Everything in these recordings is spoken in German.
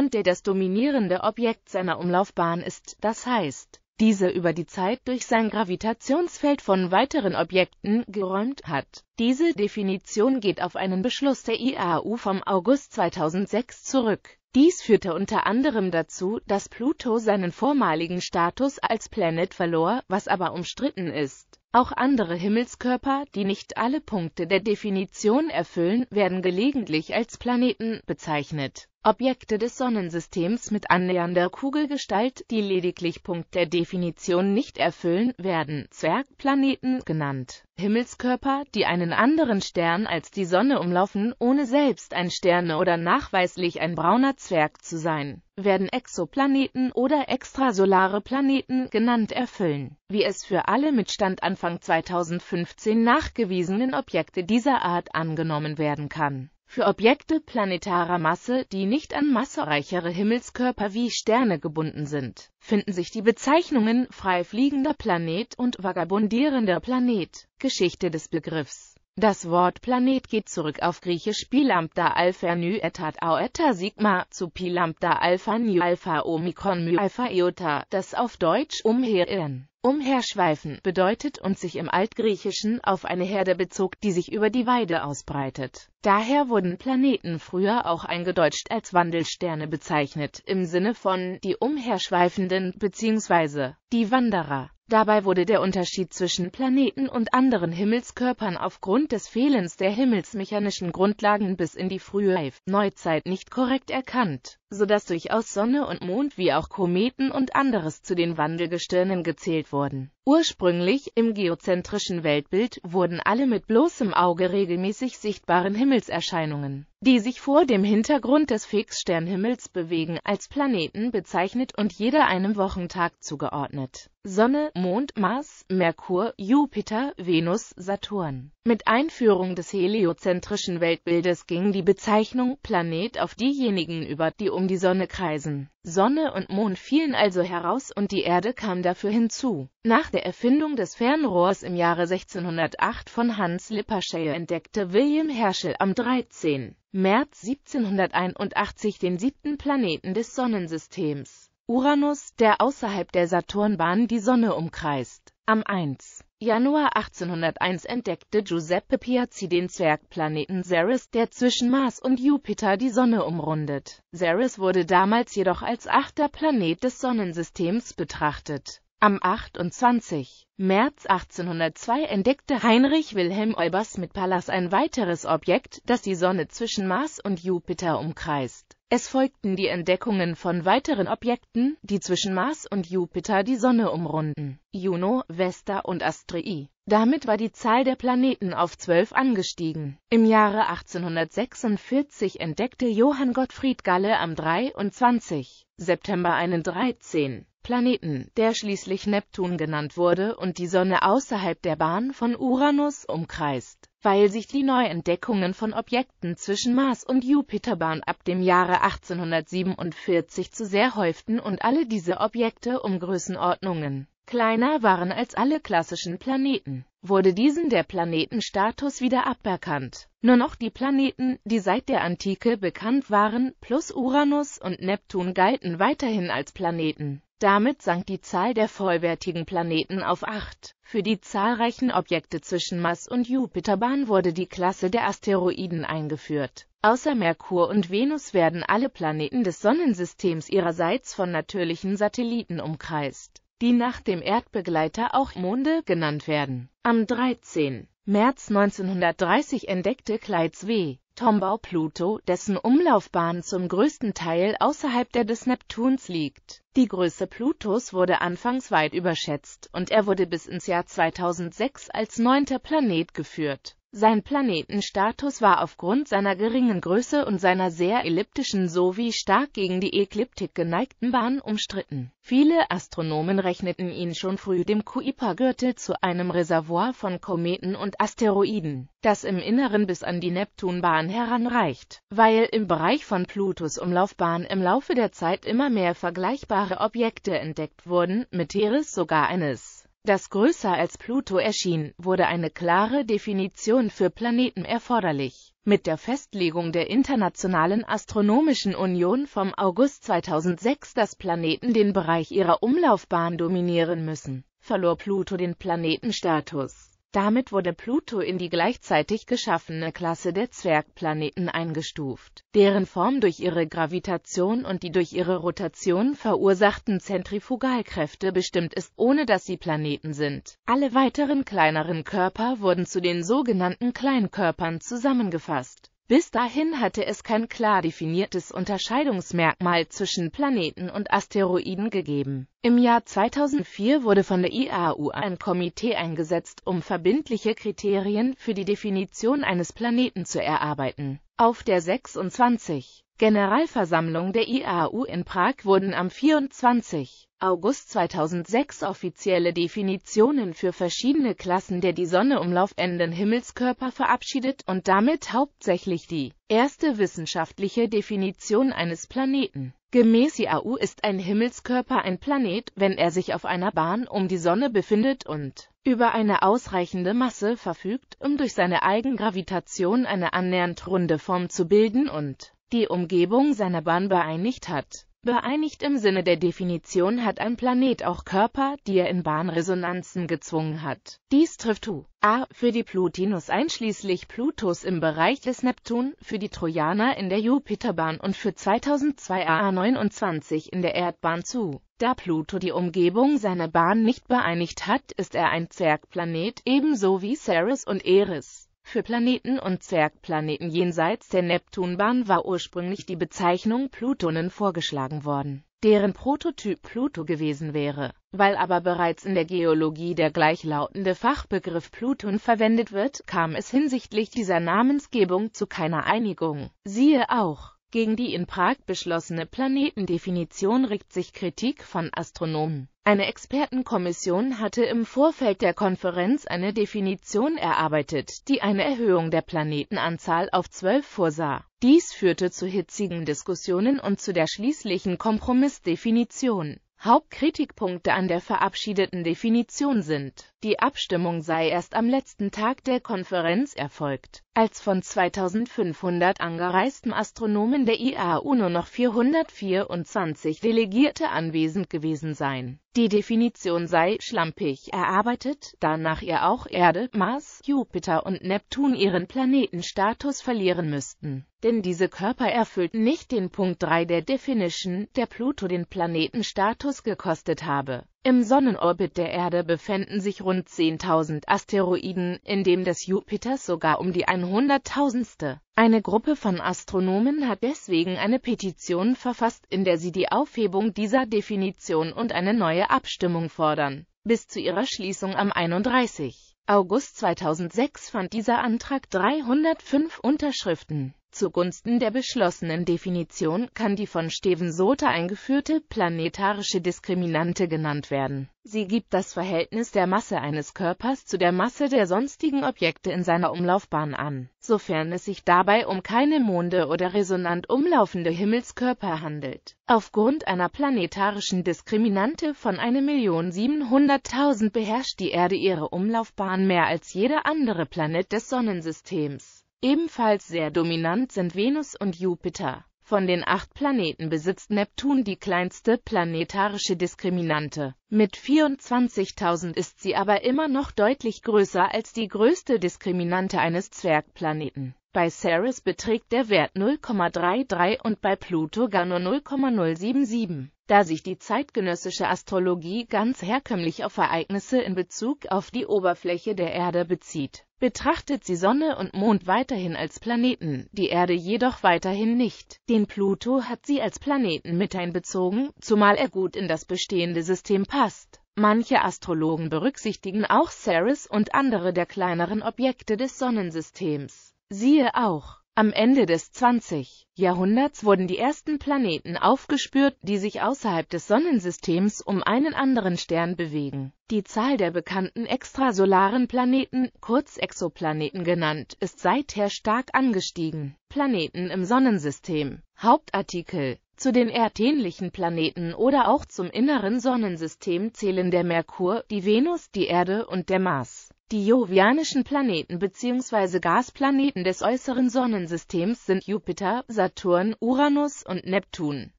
und der das dominierende Objekt seiner Umlaufbahn ist, das heißt, diese über die Zeit durch sein Gravitationsfeld von weiteren Objekten geräumt hat. Diese Definition geht auf einen Beschluss der IAU vom August 2006 zurück. Dies führte unter anderem dazu, dass Pluto seinen vormaligen Status als Planet verlor, was aber umstritten ist. Auch andere Himmelskörper, die nicht alle Punkte der Definition erfüllen, werden gelegentlich als Planeten bezeichnet. Objekte des Sonnensystems mit annähernder Kugelgestalt, die lediglich Punkt der Definition nicht erfüllen, werden Zwergplaneten genannt. Himmelskörper, die einen anderen Stern als die Sonne umlaufen, ohne selbst ein Sterne oder nachweislich ein brauner Zwerg zu sein, werden Exoplaneten oder extrasolare Planeten genannt erfüllen, wie es für alle mit Stand Anfang 2015 nachgewiesenen Objekte dieser Art angenommen werden kann für Objekte planetarer Masse, die nicht an massereichere Himmelskörper wie Sterne gebunden sind, finden sich die Bezeichnungen frei fliegender Planet und vagabundierender Planet, Geschichte des Begriffs das Wort Planet geht zurück auf griechisch Pi lambda alpha nu etat au eta sigma zu Pi lambda alpha nu alpha omikron mu alpha iota, e das auf Deutsch umherirren, umherschweifen bedeutet und sich im Altgriechischen auf eine Herde bezog, die sich über die Weide ausbreitet. Daher wurden Planeten früher auch eingedeutscht als Wandelsterne bezeichnet, im Sinne von die umherschweifenden bzw. die Wanderer. Dabei wurde der Unterschied zwischen Planeten und anderen Himmelskörpern aufgrund des Fehlens der himmelsmechanischen Grundlagen bis in die frühe Neuzeit nicht korrekt erkannt so dass durchaus Sonne und Mond wie auch Kometen und anderes zu den Wandelgestirnen gezählt wurden. Ursprünglich, im geozentrischen Weltbild, wurden alle mit bloßem Auge regelmäßig sichtbaren Himmelserscheinungen, die sich vor dem Hintergrund des Fixsternhimmels bewegen, als Planeten bezeichnet und jeder einem Wochentag zugeordnet. Sonne, Mond, Mars, Merkur, Jupiter, Venus, Saturn. Mit Einführung des heliozentrischen Weltbildes ging die Bezeichnung Planet auf diejenigen über, die um die Sonne kreisen. Sonne und Mond fielen also heraus und die Erde kam dafür hinzu. Nach der Erfindung des Fernrohrs im Jahre 1608 von Hans Lippershey entdeckte William Herschel am 13. März 1781 den siebten Planeten des Sonnensystems, Uranus, der außerhalb der Saturnbahn die Sonne umkreist. Am 1. Januar 1801 entdeckte Giuseppe Piazzi den Zwergplaneten Ceres, der zwischen Mars und Jupiter die Sonne umrundet. Ceres wurde damals jedoch als achter Planet des Sonnensystems betrachtet. Am 28. März 1802 entdeckte Heinrich Wilhelm Olbers mit Pallas ein weiteres Objekt, das die Sonne zwischen Mars und Jupiter umkreist. Es folgten die Entdeckungen von weiteren Objekten, die zwischen Mars und Jupiter die Sonne umrunden, Juno, Vesta und Astraea. Damit war die Zahl der Planeten auf zwölf angestiegen. Im Jahre 1846 entdeckte Johann Gottfried Galle am 23. September einen 13. Planeten, der schließlich Neptun genannt wurde und die Sonne außerhalb der Bahn von Uranus umkreist weil sich die Neuentdeckungen von Objekten zwischen Mars und Jupiterbahn ab dem Jahre 1847 zu sehr häuften und alle diese Objekte um Größenordnungen kleiner waren als alle klassischen Planeten, wurde diesen der Planetenstatus wieder aberkannt. Nur noch die Planeten, die seit der Antike bekannt waren, plus Uranus und Neptun galten weiterhin als Planeten. Damit sank die Zahl der vollwertigen Planeten auf acht. Für die zahlreichen Objekte zwischen Mars und Jupiterbahn wurde die Klasse der Asteroiden eingeführt. Außer Merkur und Venus werden alle Planeten des Sonnensystems ihrerseits von natürlichen Satelliten umkreist, die nach dem Erdbegleiter auch Monde genannt werden. Am 13. März 1930 entdeckte Clyde W. Atombau Pluto, dessen Umlaufbahn zum größten Teil außerhalb der des Neptuns liegt. Die Größe Plutos wurde anfangs weit überschätzt und er wurde bis ins Jahr 2006 als neunter Planet geführt. Sein Planetenstatus war aufgrund seiner geringen Größe und seiner sehr elliptischen sowie stark gegen die Ekliptik geneigten Bahn umstritten. Viele Astronomen rechneten ihn schon früh dem Kuipergürtel zu einem Reservoir von Kometen und Asteroiden, das im Inneren bis an die Neptunbahn heranreicht. Weil im Bereich von Plutos Umlaufbahn im Laufe der Zeit immer mehr vergleichbare Objekte entdeckt wurden, mit Heres sogar eines das größer als Pluto erschien, wurde eine klare Definition für Planeten erforderlich. Mit der Festlegung der Internationalen Astronomischen Union vom August 2006, dass Planeten den Bereich ihrer Umlaufbahn dominieren müssen, verlor Pluto den Planetenstatus. Damit wurde Pluto in die gleichzeitig geschaffene Klasse der Zwergplaneten eingestuft, deren Form durch ihre Gravitation und die durch ihre Rotation verursachten Zentrifugalkräfte bestimmt ist, ohne dass sie Planeten sind. Alle weiteren kleineren Körper wurden zu den sogenannten Kleinkörpern zusammengefasst. Bis dahin hatte es kein klar definiertes Unterscheidungsmerkmal zwischen Planeten und Asteroiden gegeben. Im Jahr 2004 wurde von der IAU ein Komitee eingesetzt, um verbindliche Kriterien für die Definition eines Planeten zu erarbeiten. Auf der 26 Generalversammlung der IAU in Prag wurden am 24. August 2006 offizielle Definitionen für verschiedene Klassen der die Sonne umlaufenden Himmelskörper verabschiedet und damit hauptsächlich die erste wissenschaftliche Definition eines Planeten. Gemäß IAU ist ein Himmelskörper ein Planet, wenn er sich auf einer Bahn um die Sonne befindet und über eine ausreichende Masse verfügt, um durch seine Eigengravitation eine annähernd runde Form zu bilden und die Umgebung seiner Bahn beeinigt hat. Beeinigt im Sinne der Definition hat ein Planet auch Körper, die er in Bahnresonanzen gezwungen hat. Dies trifft U. A. für die Plutinus einschließlich Plutos im Bereich des Neptun, für die Trojaner in der Jupiterbahn und für 2002 AA29 in der Erdbahn zu. Da Pluto die Umgebung seiner Bahn nicht beeinigt hat, ist er ein Zwergplanet ebenso wie Ceres und Eris. Für Planeten und Zwergplaneten jenseits der Neptunbahn war ursprünglich die Bezeichnung Plutonen vorgeschlagen worden, deren Prototyp Pluto gewesen wäre. Weil aber bereits in der Geologie der gleichlautende Fachbegriff Pluton verwendet wird, kam es hinsichtlich dieser Namensgebung zu keiner Einigung. Siehe auch gegen die in Prag beschlossene Planetendefinition regt sich Kritik von Astronomen. Eine Expertenkommission hatte im Vorfeld der Konferenz eine Definition erarbeitet, die eine Erhöhung der Planetenanzahl auf zwölf vorsah. Dies führte zu hitzigen Diskussionen und zu der schließlichen Kompromissdefinition. Hauptkritikpunkte an der verabschiedeten Definition sind, die Abstimmung sei erst am letzten Tag der Konferenz erfolgt als von 2500 angereisten Astronomen der IAU nur noch 424 Delegierte anwesend gewesen seien. Die Definition sei schlampig erarbeitet, da nach ihr auch Erde, Mars, Jupiter und Neptun ihren Planetenstatus verlieren müssten. Denn diese Körper erfüllten nicht den Punkt 3 der Definition, der Pluto den Planetenstatus gekostet habe im Sonnenorbit der Erde befänden sich rund 10.000 Asteroiden, in dem des Jupiters sogar um die 100000 Eine Gruppe von Astronomen hat deswegen eine Petition verfasst, in der sie die Aufhebung dieser Definition und eine neue Abstimmung fordern. Bis zu ihrer Schließung am 31. August 2006 fand dieser Antrag 305 Unterschriften. Zugunsten der beschlossenen Definition kann die von Steven Sote eingeführte planetarische Diskriminante genannt werden. Sie gibt das Verhältnis der Masse eines Körpers zu der Masse der sonstigen Objekte in seiner Umlaufbahn an, sofern es sich dabei um keine Monde oder resonant umlaufende Himmelskörper handelt. Aufgrund einer planetarischen Diskriminante von 1.700.000 beherrscht die Erde ihre Umlaufbahn mehr als jeder andere Planet des Sonnensystems. Ebenfalls sehr dominant sind Venus und Jupiter. Von den acht Planeten besitzt Neptun die kleinste planetarische Diskriminante. Mit 24.000 ist sie aber immer noch deutlich größer als die größte Diskriminante eines Zwergplaneten. Bei Ceres beträgt der Wert 0,33 und bei Pluto gar nur 0,077. Da sich die zeitgenössische Astrologie ganz herkömmlich auf Ereignisse in Bezug auf die Oberfläche der Erde bezieht, betrachtet sie Sonne und Mond weiterhin als Planeten, die Erde jedoch weiterhin nicht. Den Pluto hat sie als Planeten mit einbezogen, zumal er gut in das bestehende System passt. Manche Astrologen berücksichtigen auch Ceres und andere der kleineren Objekte des Sonnensystems. Siehe auch am Ende des 20. Jahrhunderts wurden die ersten Planeten aufgespürt, die sich außerhalb des Sonnensystems um einen anderen Stern bewegen. Die Zahl der bekannten extrasolaren Planeten, kurz Exoplaneten genannt, ist seither stark angestiegen. Planeten im Sonnensystem Hauptartikel zu den erdähnlichen Planeten oder auch zum inneren Sonnensystem zählen der Merkur, die Venus, die Erde und der Mars. Die jovianischen Planeten bzw. Gasplaneten des äußeren Sonnensystems sind Jupiter, Saturn, Uranus und Neptun.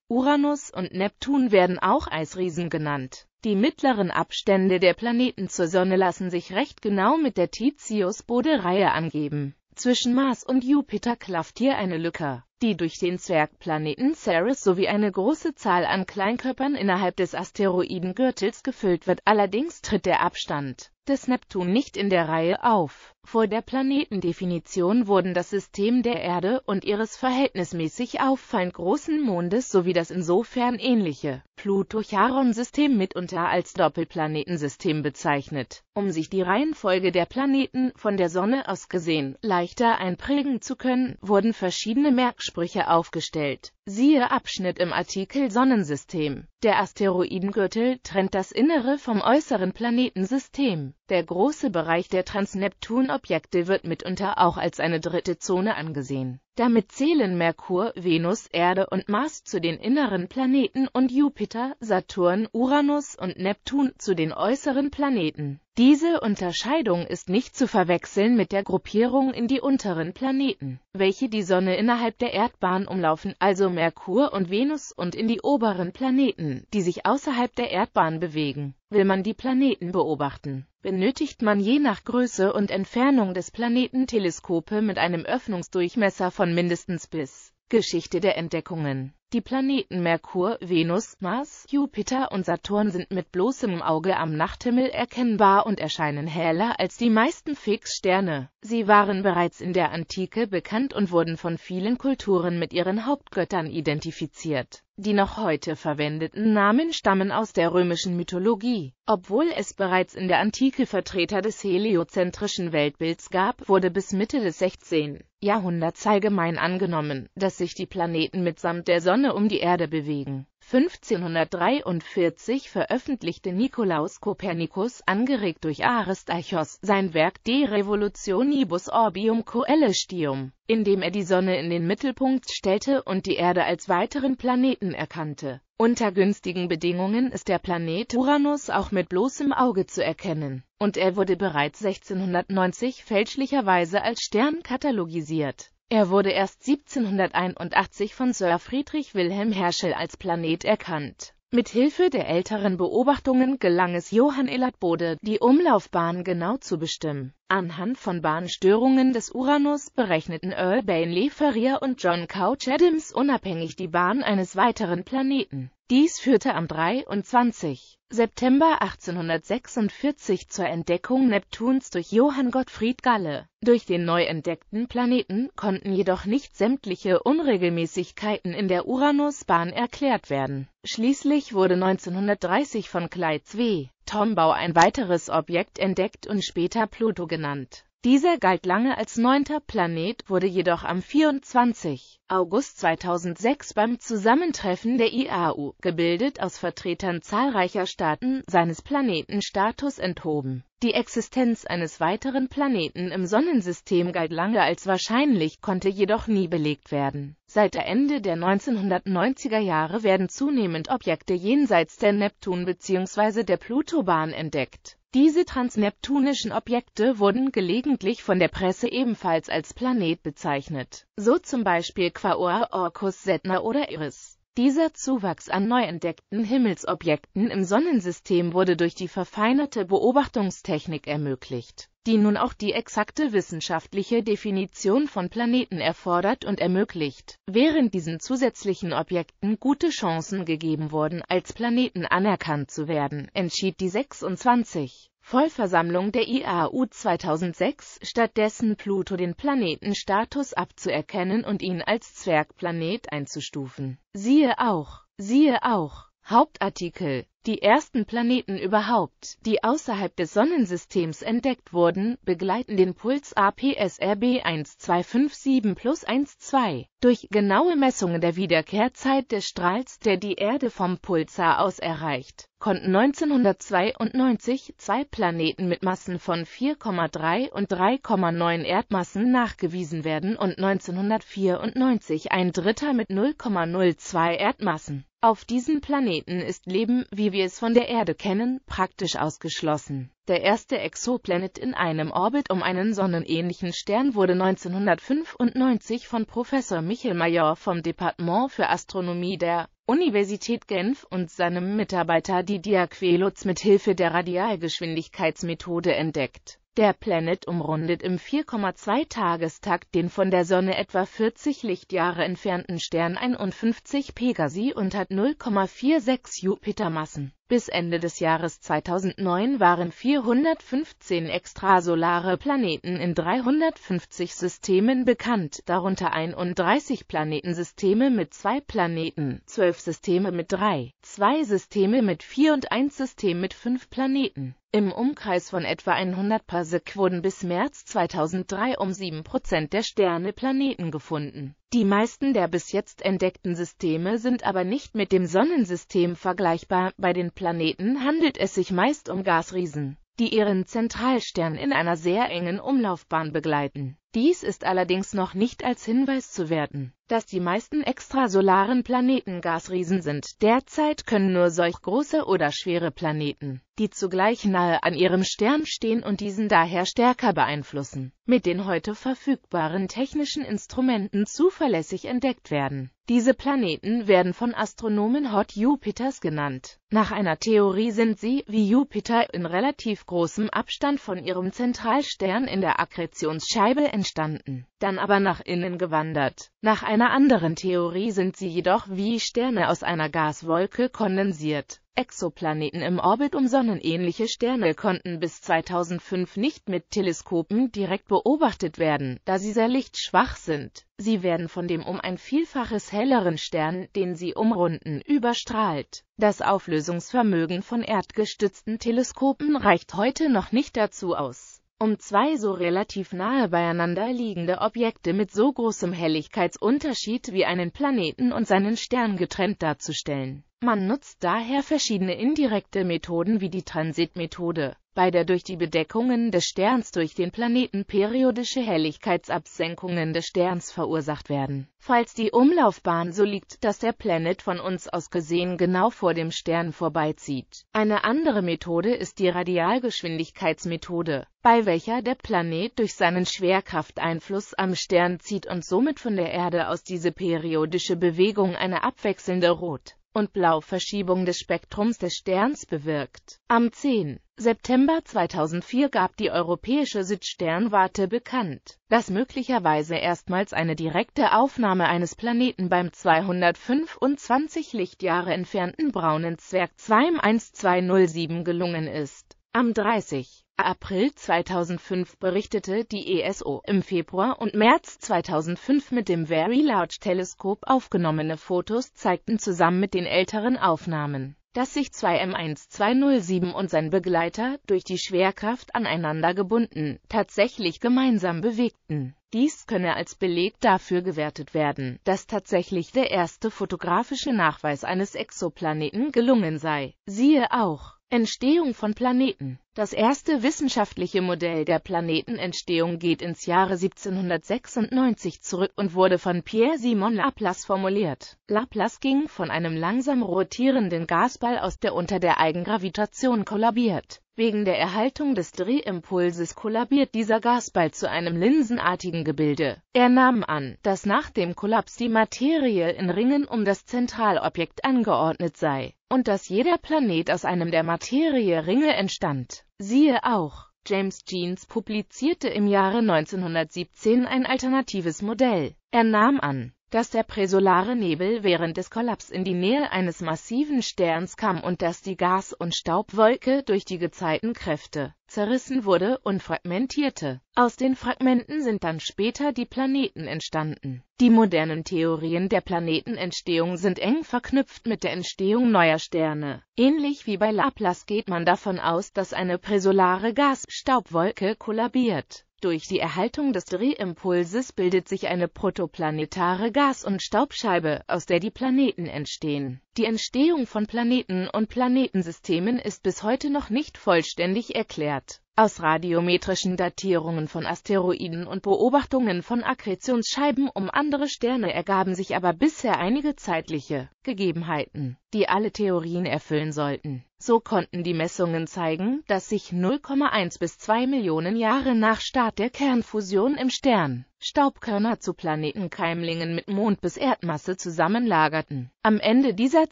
Uranus und Neptun werden auch Eisriesen genannt. Die mittleren Abstände der Planeten zur Sonne lassen sich recht genau mit der Titius-Bode-Reihe angeben. Zwischen Mars und Jupiter klafft hier eine Lücke, die durch den Zwergplaneten Ceres sowie eine große Zahl an Kleinkörpern innerhalb des Asteroidengürtels gefüllt wird. Allerdings tritt der Abstand des Neptun nicht in der Reihe auf. Vor der Planetendefinition wurden das System der Erde und ihres verhältnismäßig auffallend großen Mondes sowie das insofern ähnliche Pluto-Charon-System mitunter als Doppelplanetensystem bezeichnet, um sich die Reihenfolge der Planeten von der Sonne aus gesehen leichter einprägen zu können, wurden verschiedene Merksprüche aufgestellt. Siehe Abschnitt im Artikel Sonnensystem. Der Asteroidengürtel trennt das Innere vom äußeren Planetensystem. Der große Bereich der Transneptun-Objekte wird mitunter auch als eine dritte Zone angesehen. Damit zählen Merkur, Venus, Erde und Mars zu den inneren Planeten und Jupiter, Saturn, Uranus und Neptun zu den äußeren Planeten. Diese Unterscheidung ist nicht zu verwechseln mit der Gruppierung in die unteren Planeten, welche die Sonne innerhalb der Erdbahn umlaufen, also Merkur und Venus und in die oberen Planeten, die sich außerhalb der Erdbahn bewegen, will man die Planeten beobachten benötigt man je nach Größe und Entfernung des Planeten Teleskope mit einem Öffnungsdurchmesser von mindestens bis Geschichte der Entdeckungen. Die Planeten Merkur, Venus, Mars, Jupiter und Saturn sind mit bloßem Auge am Nachthimmel erkennbar und erscheinen heller als die meisten Fixsterne. Sie waren bereits in der Antike bekannt und wurden von vielen Kulturen mit ihren Hauptgöttern identifiziert. Die noch heute verwendeten Namen stammen aus der römischen Mythologie. Obwohl es bereits in der Antike Vertreter des heliozentrischen Weltbilds gab, wurde bis Mitte des 16. Jahrhunderts allgemein angenommen, dass sich die Planeten mitsamt der Sonne um die Erde bewegen 1543 veröffentlichte Nikolaus Kopernikus, angeregt durch Aristarchos, sein Werk De Revolutionibus Orbium Coelestium, in dem er die Sonne in den Mittelpunkt stellte und die Erde als weiteren Planeten erkannte. Unter günstigen Bedingungen ist der Planet Uranus auch mit bloßem Auge zu erkennen, und er wurde bereits 1690 fälschlicherweise als Stern katalogisiert. Er wurde erst 1781 von Sir Friedrich Wilhelm Herschel als Planet erkannt. Mit Hilfe der älteren Beobachtungen gelang es Johann Elert Bode, die Umlaufbahn genau zu bestimmen. Anhand von Bahnstörungen des Uranus berechneten Earl Bainley Ferrier und John Couch Adams unabhängig die Bahn eines weiteren Planeten. Dies führte am 23. September 1846 zur Entdeckung Neptuns durch Johann Gottfried Galle. Durch den neu entdeckten Planeten konnten jedoch nicht sämtliche Unregelmäßigkeiten in der Uranusbahn erklärt werden. Schließlich wurde 1930 von Clyde W. Tombaugh ein weiteres Objekt entdeckt und später Pluto genannt dieser galt lange als neunter Planet, wurde jedoch am 24. August 2006 beim Zusammentreffen der IAU, gebildet aus Vertretern zahlreicher Staaten, seines Planetenstatus enthoben. Die Existenz eines weiteren Planeten im Sonnensystem galt lange als wahrscheinlich, konnte jedoch nie belegt werden Seit der Ende der 1990er Jahre werden zunehmend Objekte jenseits der Neptun- bzw. der Plutobahn entdeckt. Diese transneptunischen Objekte wurden gelegentlich von der Presse ebenfalls als Planet bezeichnet, so zum Beispiel Quaoa Orcus Sedna oder Iris. Dieser Zuwachs an neu entdeckten Himmelsobjekten im Sonnensystem wurde durch die verfeinerte Beobachtungstechnik ermöglicht, die nun auch die exakte wissenschaftliche Definition von Planeten erfordert und ermöglicht, während diesen zusätzlichen Objekten gute Chancen gegeben wurden, als Planeten anerkannt zu werden, entschied die 26. Vollversammlung der IAU 2006 stattdessen Pluto den Planetenstatus abzuerkennen und ihn als Zwergplanet einzustufen. Siehe auch, siehe auch, Hauptartikel die ersten Planeten überhaupt, die außerhalb des Sonnensystems entdeckt wurden, begleiten den Puls APSRB 1257 plus 12. Durch genaue Messungen der Wiederkehrzeit des Strahls, der die Erde vom Pulsar aus erreicht, konnten 1992 zwei Planeten mit Massen von 4,3 und 3,9 Erdmassen nachgewiesen werden und 1994 ein dritter mit 0,02 Erdmassen. Auf diesen Planeten ist Leben, wie wir es von der Erde kennen, praktisch ausgeschlossen der erste Exoplanet in einem Orbit um einen sonnenähnlichen Stern wurde 1995 von Professor Michel Major vom Departement für Astronomie der Universität Genf und seinem Mitarbeiter Didier Quelutz mit Hilfe der Radialgeschwindigkeitsmethode entdeckt. Der Planet umrundet im 4,2-Tagestakt den von der Sonne etwa 40 Lichtjahre entfernten Stern 51 Pegasi und hat 0,46 Jupitermassen. Bis Ende des Jahres 2009 waren 415 extrasolare Planeten in 350 Systemen bekannt, darunter 31 Planetensysteme mit zwei Planeten, 12 Systeme mit drei, zwei Systeme mit vier und ein System mit fünf Planeten. Im Umkreis von etwa 100 Parsec wurden bis März 2003 um 7% der Sterne Planeten gefunden. Die meisten der bis jetzt entdeckten Systeme sind aber nicht mit dem Sonnensystem vergleichbar, bei den Planeten handelt es sich meist um Gasriesen, die ihren Zentralstern in einer sehr engen Umlaufbahn begleiten dies ist allerdings noch nicht als Hinweis zu werten, dass die meisten extrasolaren Planeten Gasriesen sind. Derzeit können nur solch große oder schwere Planeten, die zugleich nahe an ihrem Stern stehen und diesen daher stärker beeinflussen, mit den heute verfügbaren technischen Instrumenten zuverlässig entdeckt werden. Diese Planeten werden von Astronomen Hot Jupiters genannt. Nach einer Theorie sind sie, wie Jupiter, in relativ großem Abstand von ihrem Zentralstern in der Akkretionsscheibe entstanden, dann aber nach innen gewandert. Nach einer anderen Theorie sind sie jedoch wie Sterne aus einer Gaswolke kondensiert. Exoplaneten im Orbit um sonnenähnliche Sterne konnten bis 2005 nicht mit Teleskopen direkt beobachtet werden, da sie sehr lichtschwach sind. Sie werden von dem um ein Vielfaches helleren Stern, den sie umrunden, überstrahlt. Das Auflösungsvermögen von erdgestützten Teleskopen reicht heute noch nicht dazu aus um zwei so relativ nahe beieinander liegende Objekte mit so großem Helligkeitsunterschied wie einen Planeten und seinen Stern getrennt darzustellen man nutzt daher verschiedene indirekte Methoden wie die Transitmethode, bei der durch die Bedeckungen des Sterns durch den Planeten periodische Helligkeitsabsenkungen des Sterns verursacht werden. Falls die Umlaufbahn so liegt, dass der Planet von uns aus gesehen genau vor dem Stern vorbeizieht. Eine andere Methode ist die Radialgeschwindigkeitsmethode, bei welcher der Planet durch seinen Schwerkrafteinfluss am Stern zieht und somit von der Erde aus diese periodische Bewegung eine abwechselnde Rot- und Blauverschiebung des Spektrums des Sterns bewirkt. Am 10. September 2004 gab die Europäische Südsternwarte bekannt, dass möglicherweise erstmals eine direkte Aufnahme eines Planeten beim 225 Lichtjahre entfernten braunen Zwerg 2M1207 gelungen ist am 30. April 2005 berichtete die ESO im Februar und März 2005 mit dem Very Large Teleskop aufgenommene Fotos zeigten zusammen mit den älteren Aufnahmen, dass sich 2M1207 und sein Begleiter durch die Schwerkraft aneinander gebunden, tatsächlich gemeinsam bewegten. Dies könne als Beleg dafür gewertet werden, dass tatsächlich der erste fotografische Nachweis eines Exoplaneten gelungen sei. Siehe auch Entstehung von Planeten Das erste wissenschaftliche Modell der Planetenentstehung geht ins Jahre 1796 zurück und wurde von Pierre-Simon Laplace formuliert. Laplace ging von einem langsam rotierenden Gasball aus, der unter der Eigengravitation kollabiert Wegen der Erhaltung des Drehimpulses kollabiert dieser Gasball zu einem linsenartigen Gebilde. Er nahm an, dass nach dem Kollaps die Materie in Ringen um das Zentralobjekt angeordnet sei und dass jeder Planet aus einem der Materie-Ringe entstand. Siehe auch James Jeans publizierte im Jahre 1917 ein alternatives Modell. Er nahm an, dass der präsolare Nebel während des Kollaps in die Nähe eines massiven Sterns kam und dass die Gas- und Staubwolke durch die gezeigten Kräfte zerrissen wurde und fragmentierte. Aus den Fragmenten sind dann später die Planeten entstanden. Die modernen Theorien der Planetenentstehung sind eng verknüpft mit der Entstehung neuer Sterne. Ähnlich wie bei Laplace geht man davon aus, dass eine präsolare Gas-Staubwolke kollabiert durch die Erhaltung des Drehimpulses bildet sich eine protoplanetare Gas- und Staubscheibe, aus der die Planeten entstehen die Entstehung von Planeten und Planetensystemen ist bis heute noch nicht vollständig erklärt. Aus radiometrischen Datierungen von Asteroiden und Beobachtungen von Akkretionsscheiben um andere Sterne ergaben sich aber bisher einige zeitliche Gegebenheiten, die alle Theorien erfüllen sollten. So konnten die Messungen zeigen, dass sich 0,1 bis 2 Millionen Jahre nach Start der Kernfusion im Stern Staubkörner zu Planetenkeimlingen mit Mond- bis Erdmasse zusammenlagerten. Am Ende dieser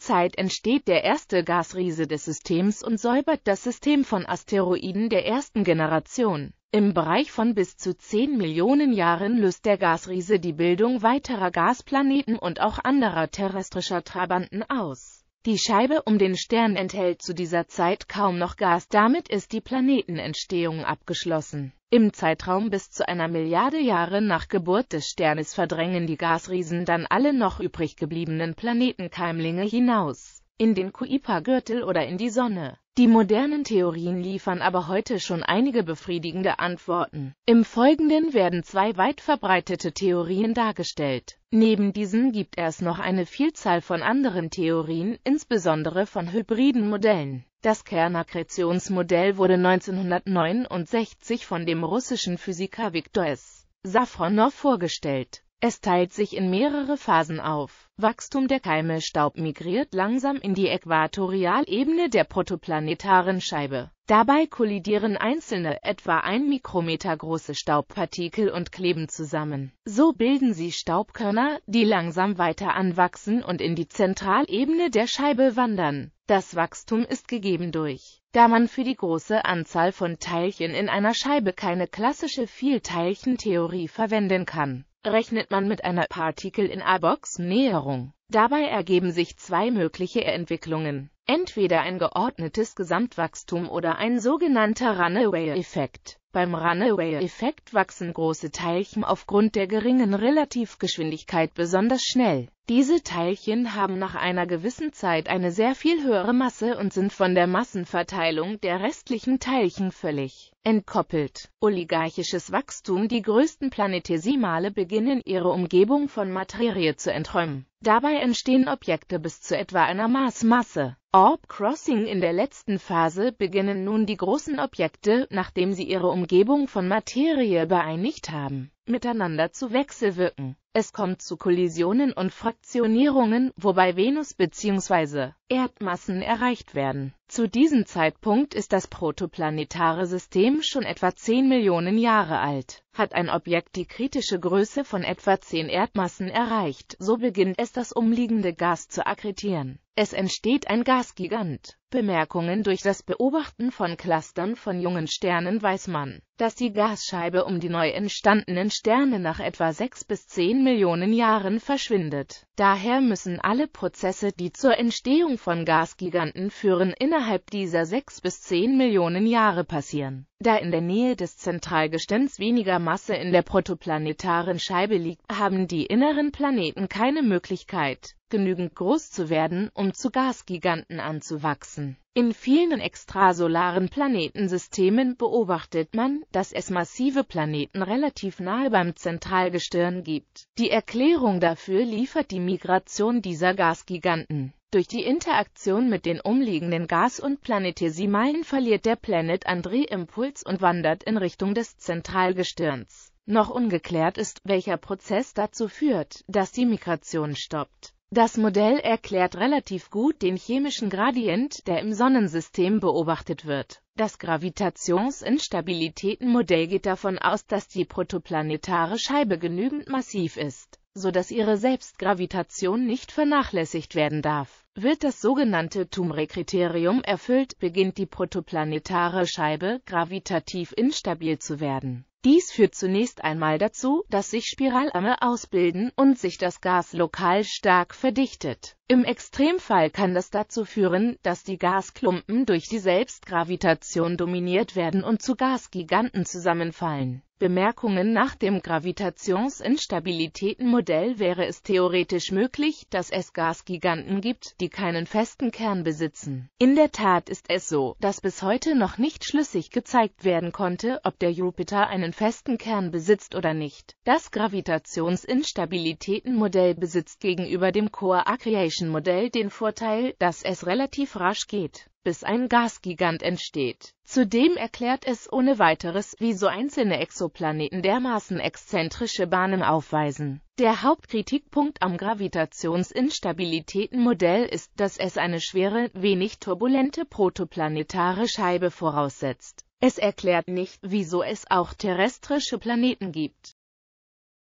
Zeit entsteht der erste Gasriese des Systems und säubert das System von Asteroiden der ersten Generation. Im Bereich von bis zu 10 Millionen Jahren löst der Gasriese die Bildung weiterer Gasplaneten und auch anderer terrestrischer Trabanten aus die Scheibe um den Stern enthält zu dieser Zeit kaum noch Gas, damit ist die Planetenentstehung abgeschlossen. Im Zeitraum bis zu einer Milliarde Jahre nach Geburt des Sternes verdrängen die Gasriesen dann alle noch übrig gebliebenen Planetenkeimlinge hinaus, in den Kuipergürtel oder in die Sonne. Die modernen Theorien liefern aber heute schon einige befriedigende Antworten. Im Folgenden werden zwei weit verbreitete Theorien dargestellt. Neben diesen gibt es noch eine Vielzahl von anderen Theorien, insbesondere von hybriden Modellen. Das Kernakkretionsmodell wurde 1969 von dem russischen Physiker Viktor S. Safronow vorgestellt. Es teilt sich in mehrere Phasen auf. Wachstum der Keime Staub migriert langsam in die Äquatorialebene der protoplanetaren Scheibe. Dabei kollidieren einzelne, etwa ein Mikrometer große Staubpartikel und kleben zusammen. So bilden sie Staubkörner, die langsam weiter anwachsen und in die Zentralebene der Scheibe wandern. Das Wachstum ist gegeben durch, da man für die große Anzahl von Teilchen in einer Scheibe keine klassische Vielteilchentheorie verwenden kann rechnet man mit einer Partikel-in-A-Box-Näherung. Dabei ergeben sich zwei mögliche Entwicklungen entweder ein geordnetes Gesamtwachstum oder ein sogenannter Runaway-Effekt. Beim Runaway-Effekt wachsen große Teilchen aufgrund der geringen Relativgeschwindigkeit besonders schnell. Diese Teilchen haben nach einer gewissen Zeit eine sehr viel höhere Masse und sind von der Massenverteilung der restlichen Teilchen völlig entkoppelt. Oligarchisches Wachstum Die größten Planetesimale beginnen ihre Umgebung von Materie zu enträumen. Dabei entstehen Objekte bis zu etwa einer Maßmasse. Orb Crossing in der letzten Phase beginnen nun die großen Objekte, nachdem sie ihre Umgebung von Materie beeinigt haben, miteinander zu wechselwirken. Es kommt zu Kollisionen und Fraktionierungen, wobei Venus- bzw. Erdmassen erreicht werden. Zu diesem Zeitpunkt ist das protoplanetare System schon etwa 10 Millionen Jahre alt. Hat ein Objekt die kritische Größe von etwa 10 Erdmassen erreicht, so beginnt es das umliegende Gas zu akkretieren. Es entsteht ein Gasgigant. Bemerkungen durch das Beobachten von Clustern von jungen Sternen weiß man, dass die Gasscheibe um die neu entstandenen Sterne nach etwa 6 bis 10 Millionen Jahren verschwindet. Daher müssen alle Prozesse, die zur Entstehung von Gasgiganten führen, innerhalb dieser 6 bis 10 Millionen Jahre passieren. Da in der Nähe des Zentralgestirns weniger Masse in der protoplanetaren Scheibe liegt, haben die inneren Planeten keine Möglichkeit, genügend groß zu werden, um zu Gasgiganten anzuwachsen. In vielen extrasolaren Planetensystemen beobachtet man, dass es massive Planeten relativ nahe beim Zentralgestirn gibt. Die Erklärung dafür liefert die Migration dieser Gasgiganten. Durch die Interaktion mit den umliegenden Gas- und Planetesimalen verliert der Planet an Drehimpuls und wandert in Richtung des Zentralgestirns. Noch ungeklärt ist, welcher Prozess dazu führt, dass die Migration stoppt. Das Modell erklärt relativ gut den chemischen Gradient, der im Sonnensystem beobachtet wird. Das Gravitationsinstabilitätenmodell geht davon aus, dass die protoplanetare Scheibe genügend massiv ist so dass ihre Selbstgravitation nicht vernachlässigt werden darf. Wird das sogenannte Tumre-Kriterium erfüllt, beginnt die protoplanetare Scheibe gravitativ instabil zu werden. Dies führt zunächst einmal dazu, dass sich Spiralarme ausbilden und sich das Gas lokal stark verdichtet. Im Extremfall kann das dazu führen, dass die Gasklumpen durch die Selbstgravitation dominiert werden und zu Gasgiganten zusammenfallen. Bemerkungen nach dem Gravitationsinstabilitätenmodell wäre es theoretisch möglich, dass es Gasgiganten gibt, die keinen festen Kern besitzen. In der Tat ist es so, dass bis heute noch nicht schlüssig gezeigt werden konnte, ob der Jupiter einen festen Kern besitzt oder nicht. Das Gravitationsinstabilitätenmodell besitzt gegenüber dem Core Accreation klassischen Modell den Vorteil, dass es relativ rasch geht, bis ein Gasgigant entsteht. Zudem erklärt es ohne weiteres, wieso einzelne Exoplaneten dermaßen exzentrische Bahnen aufweisen. Der Hauptkritikpunkt am Gravitationsinstabilitätenmodell ist, dass es eine schwere, wenig turbulente protoplanetare Scheibe voraussetzt. Es erklärt nicht, wieso es auch terrestrische Planeten gibt.